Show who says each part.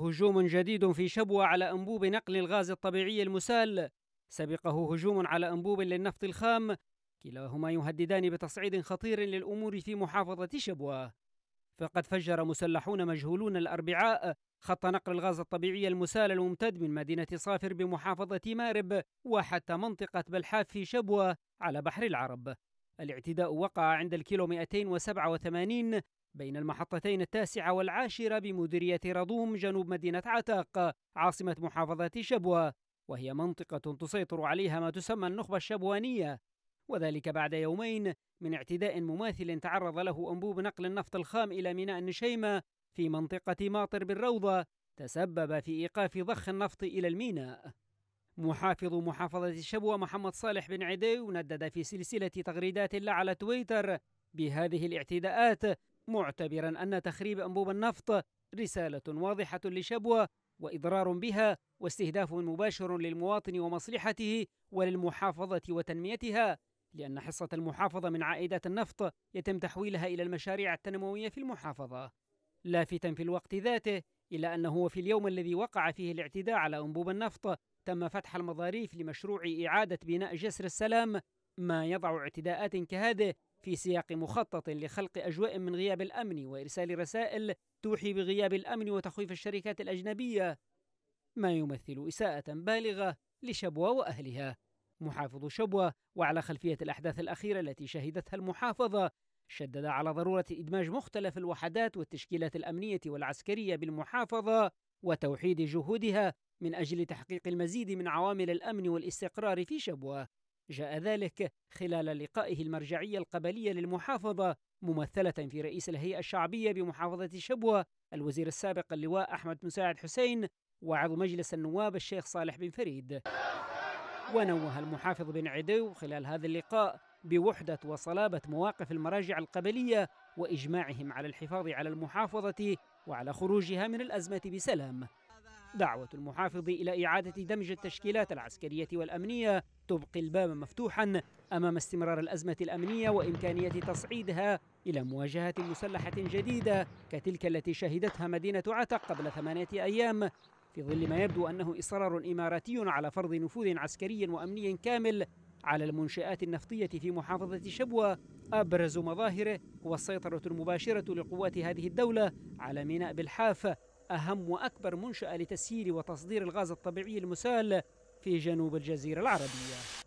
Speaker 1: هجوم جديد في شبوة على أنبوب نقل الغاز الطبيعي المسال سبقه هجوم على أنبوب للنفط الخام كلاهما يهددان بتصعيد خطير للأمور في محافظة شبوة فقد فجر مسلحون مجهولون الأربعاء خط نقل الغاز الطبيعي المسال الممتد من مدينة صافر بمحافظة مارب وحتى منطقة بلحاف في شبوة على بحر العرب الاعتداء وقع عند الكيلو 287 بين المحطتين التاسعة والعاشرة بمديرية رضوم جنوب مدينة عتاق عاصمة محافظة شبوة وهي منطقة تسيطر عليها ما تسمى النخبة الشبوانية وذلك بعد يومين من اعتداء مماثل تعرض له أنبوب نقل النفط الخام إلى ميناء النشيمة في منطقة ماطر بالروضة تسبب في إيقاف ضخ النفط إلى الميناء محافظ محافظة شبوة محمد صالح بن عدي ندد في سلسلة تغريدات على تويتر بهذه الاعتداءات معتبرا أن تخريب أنبوب النفط رسالة واضحة لشبوة وإضرار بها واستهداف مباشر للمواطن ومصلحته وللمحافظة وتنميتها لأن حصة المحافظة من عائدات النفط يتم تحويلها إلى المشاريع التنموية في المحافظة لافتا في الوقت ذاته إلا أنه في اليوم الذي وقع فيه الاعتداء على أنبوب النفط تم فتح المظاريف لمشروع إعادة بناء جسر السلام ما يضع اعتداءات كهذه في سياق مخطط لخلق اجواء من غياب الامن وارسال رسائل توحي بغياب الامن وتخويف الشركات الاجنبيه ما يمثل اساءه بالغه لشبوه واهلها محافظ شبوه وعلى خلفيه الاحداث الاخيره التي شهدتها المحافظه شدد على ضروره ادماج مختلف الوحدات والتشكيلات الامنيه والعسكريه بالمحافظه وتوحيد جهودها من اجل تحقيق المزيد من عوامل الامن والاستقرار في شبوه جاء ذلك خلال لقائه المرجعية القبلية للمحافظة ممثلة في رئيس الهيئة الشعبية بمحافظة شبوة الوزير السابق اللواء أحمد مساعد حسين وعضو مجلس النواب الشيخ صالح بن فريد ونوه المحافظ بن عدو خلال هذا اللقاء بوحدة وصلابة مواقف المراجع القبلية وإجماعهم على الحفاظ على المحافظة وعلى خروجها من الأزمة بسلام دعوة المحافظ إلى إعادة دمج التشكيلات العسكرية والأمنية تبقي الباب مفتوحا أمام استمرار الأزمة الأمنية وإمكانية تصعيدها إلى مواجهة مسلحة جديدة كتلك التي شهدتها مدينة عتق قبل ثمانية أيام في ظل ما يبدو أنه إصرار إماراتي على فرض نفوذ عسكري وأمني كامل على المنشآت النفطية في محافظة شبوة أبرز مظاهره هو السيطرة المباشرة لقوات هذه الدولة على ميناء بالحافة أهم وأكبر منشأة لتسيير وتصدير الغاز الطبيعي المسال في جنوب الجزيرة العربية